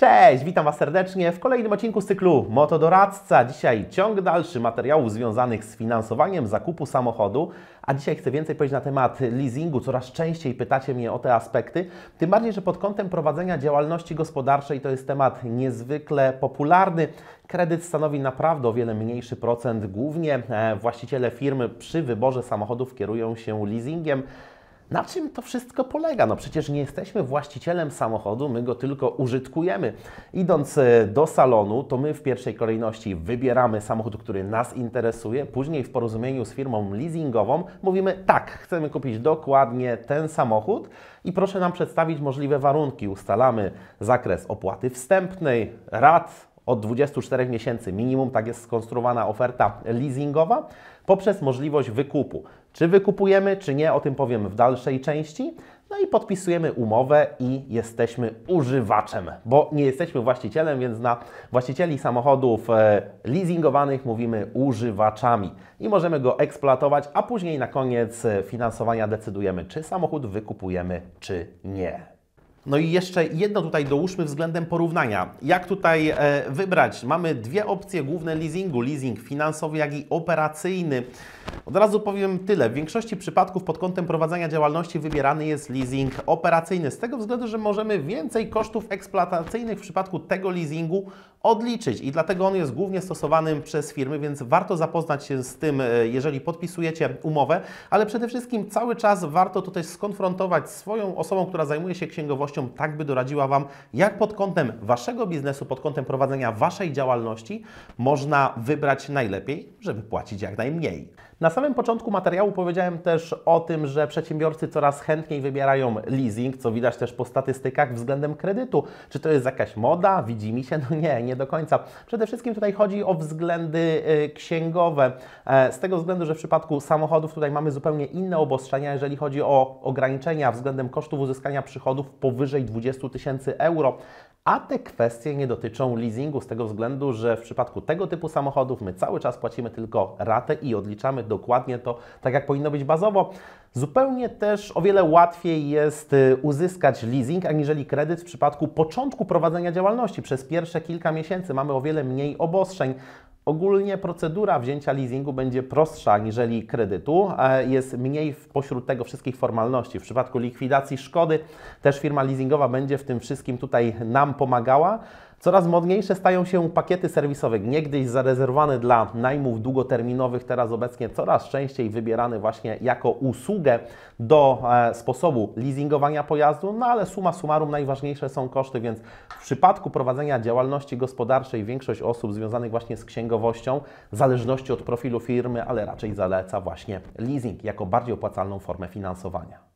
Cześć, witam Was serdecznie w kolejnym odcinku z cyklu Motodoradca. Dzisiaj ciąg dalszy materiałów związanych z finansowaniem zakupu samochodu, a dzisiaj chcę więcej powiedzieć na temat leasingu. Coraz częściej pytacie mnie o te aspekty, tym bardziej, że pod kątem prowadzenia działalności gospodarczej to jest temat niezwykle popularny. Kredyt stanowi naprawdę o wiele mniejszy procent. Głównie e, właściciele firmy przy wyborze samochodów kierują się leasingiem. Na czym to wszystko polega? No przecież nie jesteśmy właścicielem samochodu, my go tylko użytkujemy. Idąc e, do salonu, to my w pierwszej kolejności wybieramy samochód, który nas interesuje, później w porozumieniu z firmą leasingową mówimy tak, chcemy kupić dokładnie ten samochód i proszę nam przedstawić możliwe warunki. Ustalamy zakres opłaty wstępnej, rat, od 24 miesięcy minimum, tak jest skonstruowana oferta leasingowa, poprzez możliwość wykupu. Czy wykupujemy, czy nie, o tym powiem w dalszej części. No i podpisujemy umowę i jesteśmy używaczem, bo nie jesteśmy właścicielem, więc na właścicieli samochodów e, leasingowanych mówimy używaczami i możemy go eksploatować, a później na koniec e, finansowania decydujemy, czy samochód wykupujemy, czy nie. No i jeszcze jedno tutaj dołóżmy względem porównania. Jak tutaj e, wybrać? Mamy dwie opcje główne leasingu. Leasing finansowy, jak i operacyjny. Od razu powiem tyle. W większości przypadków pod kątem prowadzenia działalności wybierany jest leasing operacyjny. Z tego względu, że możemy więcej kosztów eksploatacyjnych w przypadku tego leasingu odliczyć i dlatego on jest głównie stosowanym przez firmy, więc warto zapoznać się z tym, e, jeżeli podpisujecie umowę, ale przede wszystkim cały czas warto to skonfrontować z swoją osobą, która zajmuje się księgowością tak by doradziła Wam, jak pod kątem Waszego biznesu, pod kątem prowadzenia Waszej działalności można wybrać najlepiej, żeby płacić jak najmniej. Na samym początku materiału powiedziałem też o tym, że przedsiębiorcy coraz chętniej wybierają leasing, co widać też po statystykach względem kredytu. Czy to jest jakaś moda? Widzi mi się? No nie, nie do końca. Przede wszystkim tutaj chodzi o względy y, księgowe. E, z tego względu, że w przypadku samochodów tutaj mamy zupełnie inne obostrzenia, jeżeli chodzi o ograniczenia względem kosztów uzyskania przychodów po powyżej 20 tysięcy euro. A te kwestie nie dotyczą leasingu z tego względu, że w przypadku tego typu samochodów my cały czas płacimy tylko ratę i odliczamy dokładnie to tak, jak powinno być bazowo. Zupełnie też o wiele łatwiej jest y, uzyskać leasing aniżeli kredyt w przypadku początku prowadzenia działalności. Przez pierwsze kilka miesięcy mamy o wiele mniej obostrzeń. Ogólnie procedura wzięcia leasingu będzie prostsza aniżeli kredytu. Jest mniej pośród tego wszystkich formalności. W przypadku likwidacji szkody też firma leasingowa będzie w tym wszystkim tutaj nam pomagała. Coraz modniejsze stają się pakiety serwisowe, niegdyś zarezerwowane dla najmów długoterminowych, teraz obecnie coraz częściej wybierany właśnie jako usługę do e, sposobu leasingowania pojazdu, no ale suma summarum najważniejsze są koszty, więc w przypadku prowadzenia działalności gospodarczej większość osób związanych właśnie z księgowością, w zależności od profilu firmy, ale raczej zaleca właśnie leasing jako bardziej opłacalną formę finansowania.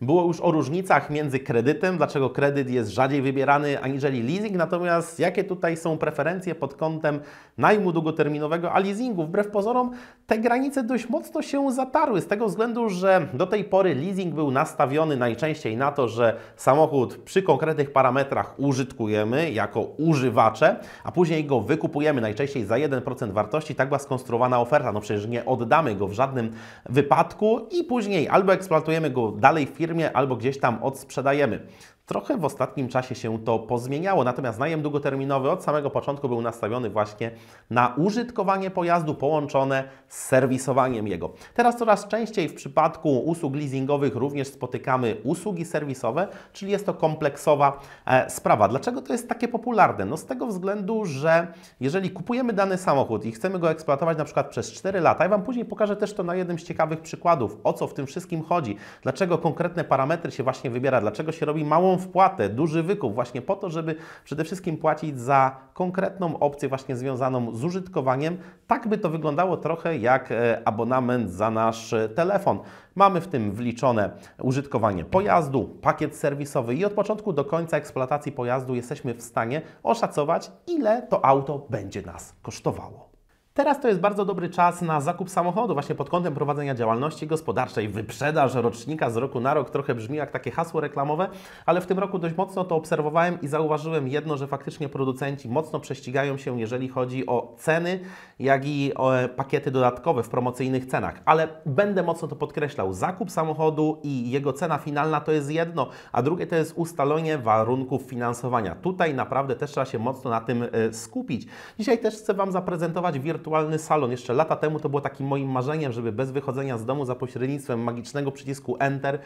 Było już o różnicach między kredytem, dlaczego kredyt jest rzadziej wybierany aniżeli leasing, natomiast jakie tutaj są preferencje pod kątem najmu długoterminowego, a leasingu. Wbrew pozorom te granice dość mocno się zatarły, z tego względu, że do tej pory leasing był nastawiony najczęściej na to, że samochód przy konkretnych parametrach użytkujemy jako używacze, a później go wykupujemy najczęściej za 1% wartości. Tak była skonstruowana oferta. No przecież nie oddamy go w żadnym wypadku i później albo eksploatujemy go dalej w firmie, firmie albo gdzieś tam odsprzedajemy. Trochę w ostatnim czasie się to pozmieniało, natomiast najem długoterminowy od samego początku był nastawiony właśnie na użytkowanie pojazdu połączone z serwisowaniem jego. Teraz coraz częściej w przypadku usług leasingowych również spotykamy usługi serwisowe, czyli jest to kompleksowa e, sprawa. Dlaczego to jest takie popularne? No z tego względu, że jeżeli kupujemy dany samochód i chcemy go eksploatować na przykład przez 4 lata, ja Wam później pokażę też to na jednym z ciekawych przykładów, o co w tym wszystkim chodzi, dlaczego konkretne parametry się właśnie wybiera, dlaczego się robi małą wpłatę, duży wykup, właśnie po to, żeby przede wszystkim płacić za konkretną opcję właśnie związaną z użytkowaniem, tak by to wyglądało trochę jak e, abonament za nasz e, telefon. Mamy w tym wliczone użytkowanie pojazdu, pakiet serwisowy i od początku do końca eksploatacji pojazdu jesteśmy w stanie oszacować, ile to auto będzie nas kosztowało. Teraz to jest bardzo dobry czas na zakup samochodu, właśnie pod kątem prowadzenia działalności gospodarczej, wyprzedaż rocznika z roku na rok. Trochę brzmi jak takie hasło reklamowe, ale w tym roku dość mocno to obserwowałem i zauważyłem jedno, że faktycznie producenci mocno prześcigają się, jeżeli chodzi o ceny, jak i o e, pakiety dodatkowe w promocyjnych cenach. Ale będę mocno to podkreślał. Zakup samochodu i jego cena finalna to jest jedno, a drugie to jest ustalenie warunków finansowania. Tutaj naprawdę też trzeba się mocno na tym e, skupić. Dzisiaj też chcę Wam zaprezentować wirtualne wirtualny salon. Jeszcze lata temu to było takim moim marzeniem, żeby bez wychodzenia z domu za pośrednictwem magicznego przycisku Enter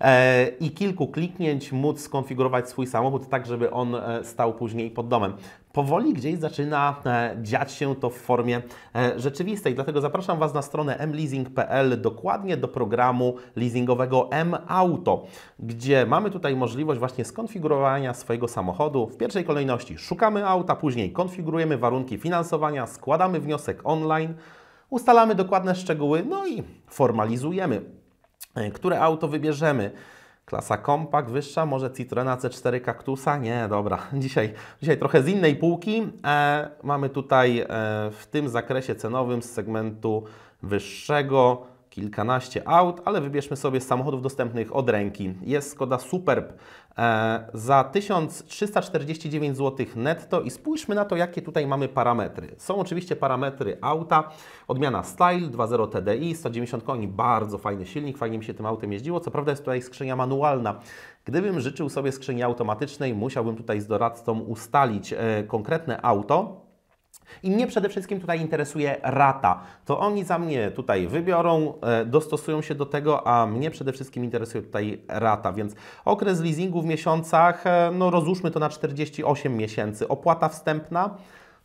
e, i kilku kliknięć móc skonfigurować swój samochód tak, żeby on e, stał później pod domem powoli gdzieś zaczyna e, dziać się to w formie e, rzeczywistej. Dlatego zapraszam Was na stronę mleasing.pl, dokładnie do programu leasingowego M-Auto, gdzie mamy tutaj możliwość właśnie skonfigurowania swojego samochodu. W pierwszej kolejności szukamy auta, później konfigurujemy warunki finansowania, składamy wniosek online, ustalamy dokładne szczegóły, no i formalizujemy, e, które auto wybierzemy. Klasa kompakt, wyższa, może Citroena C4 Kaktusa? Nie, dobra, dzisiaj, dzisiaj trochę z innej półki. E, mamy tutaj e, w tym zakresie cenowym z segmentu wyższego kilkanaście aut, ale wybierzmy sobie z samochodów dostępnych od ręki. Jest Skoda Superb e, za 1349 zł netto i spójrzmy na to, jakie tutaj mamy parametry. Są oczywiście parametry auta, odmiana Style 2.0 TDI, 190 koni, bardzo fajny silnik, fajnie mi się tym autem jeździło. Co prawda jest tutaj skrzynia manualna. Gdybym życzył sobie skrzyni automatycznej, musiałbym tutaj z doradcą ustalić e, konkretne auto, i mnie przede wszystkim tutaj interesuje rata. To oni za mnie tutaj wybiorą, e, dostosują się do tego, a mnie przede wszystkim interesuje tutaj rata. Więc okres leasingu w miesiącach, e, no rozłóżmy to na 48 miesięcy. Opłata wstępna.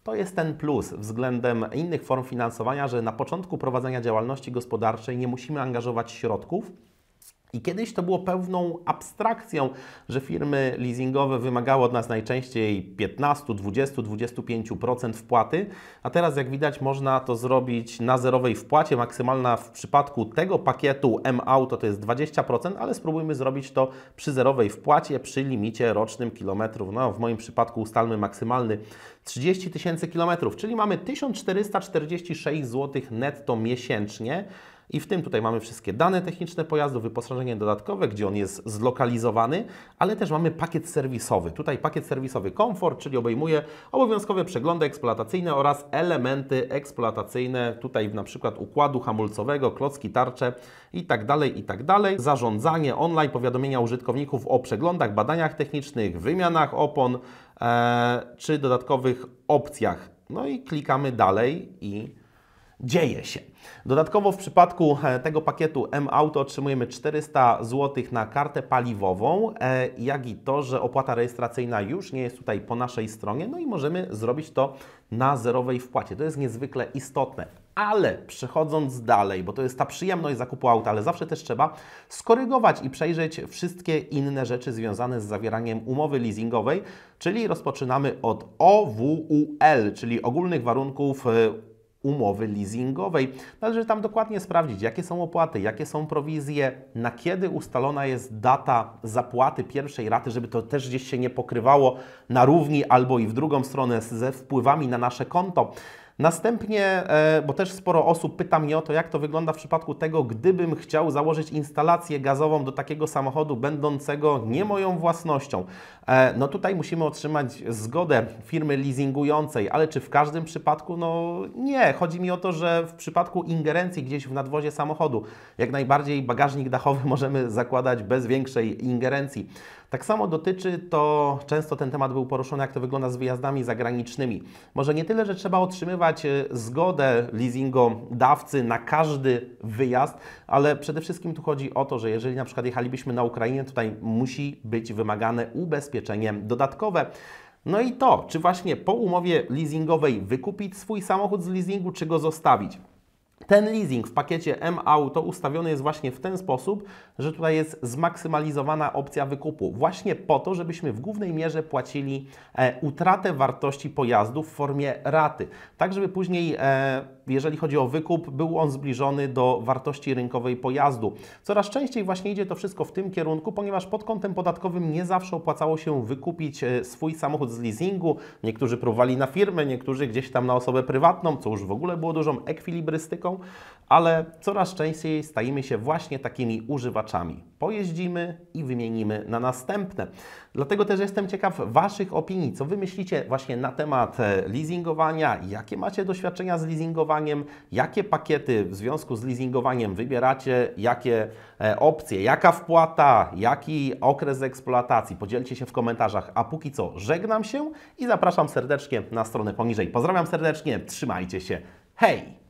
To jest ten plus względem innych form finansowania, że na początku prowadzenia działalności gospodarczej nie musimy angażować środków, i kiedyś to było pewną abstrakcją, że firmy leasingowe wymagały od nas najczęściej 15, 20, 25% wpłaty, a teraz jak widać można to zrobić na zerowej wpłacie. Maksymalna w przypadku tego pakietu M-Auto to jest 20%, ale spróbujmy zrobić to przy zerowej wpłacie, przy limicie rocznym kilometrów. No, w moim przypadku ustalmy maksymalny 30 tysięcy kilometrów, czyli mamy 1446 zł netto miesięcznie i w tym tutaj mamy wszystkie dane techniczne pojazdu, wyposażenie dodatkowe, gdzie on jest zlokalizowany, ale też mamy pakiet serwisowy. Tutaj pakiet serwisowy komfort, czyli obejmuje obowiązkowe przeglądy eksploatacyjne oraz elementy eksploatacyjne, tutaj na przykład układu hamulcowego, klocki, tarcze itd., tak itd. Tak Zarządzanie online, powiadomienia użytkowników o przeglądach, badaniach technicznych, wymianach opon, e, czy dodatkowych opcjach. No i klikamy dalej i dzieje się. Dodatkowo w przypadku e, tego pakietu M-Auto otrzymujemy 400 zł na kartę paliwową, e, jak i to, że opłata rejestracyjna już nie jest tutaj po naszej stronie, no i możemy zrobić to na zerowej wpłacie. To jest niezwykle istotne. Ale przechodząc dalej, bo to jest ta przyjemność zakupu auta, ale zawsze też trzeba skorygować i przejrzeć wszystkie inne rzeczy związane z zawieraniem umowy leasingowej, czyli rozpoczynamy od OWUL, czyli ogólnych warunków e, umowy leasingowej. Należy tam dokładnie sprawdzić, jakie są opłaty, jakie są prowizje, na kiedy ustalona jest data zapłaty pierwszej raty, żeby to też gdzieś się nie pokrywało na równi albo i w drugą stronę ze wpływami na nasze konto. Następnie, e, bo też sporo osób pyta mnie o to, jak to wygląda w przypadku tego, gdybym chciał założyć instalację gazową do takiego samochodu będącego nie moją własnością. E, no tutaj musimy otrzymać zgodę firmy leasingującej, ale czy w każdym przypadku? No nie. Chodzi mi o to, że w przypadku ingerencji gdzieś w nadwozie samochodu, jak najbardziej bagażnik dachowy możemy zakładać bez większej ingerencji. Tak samo dotyczy to, często ten temat był poruszony, jak to wygląda z wyjazdami zagranicznymi. Może nie tyle, że trzeba otrzymywać e, zgodę leasingodawcy na każdy wyjazd, ale przede wszystkim tu chodzi o to, że jeżeli na przykład jechalibyśmy na Ukrainę, tutaj musi być wymagane ubezpieczenie dodatkowe. No i to, czy właśnie po umowie leasingowej wykupić swój samochód z leasingu, czy go zostawić. Ten leasing w pakiecie M-Auto ustawiony jest właśnie w ten sposób, że tutaj jest zmaksymalizowana opcja wykupu, właśnie po to, żebyśmy w głównej mierze płacili e, utratę wartości pojazdu w formie raty, tak żeby później, e, jeżeli chodzi o wykup, był on zbliżony do wartości rynkowej pojazdu. Coraz częściej właśnie idzie to wszystko w tym kierunku, ponieważ pod kątem podatkowym nie zawsze opłacało się wykupić e, swój samochód z leasingu. Niektórzy próbowali na firmę, niektórzy gdzieś tam na osobę prywatną, co już w ogóle było dużą ekwilibrystyką ale coraz częściej stajemy się właśnie takimi używaczami. Pojeździmy i wymienimy na następne. Dlatego też jestem ciekaw Waszych opinii, co Wy myślicie właśnie na temat e, leasingowania, jakie macie doświadczenia z leasingowaniem, jakie pakiety w związku z leasingowaniem wybieracie, jakie e, opcje, jaka wpłata, jaki okres eksploatacji. Podzielcie się w komentarzach, a póki co żegnam się i zapraszam serdecznie na stronę poniżej. Pozdrawiam serdecznie, trzymajcie się, hej!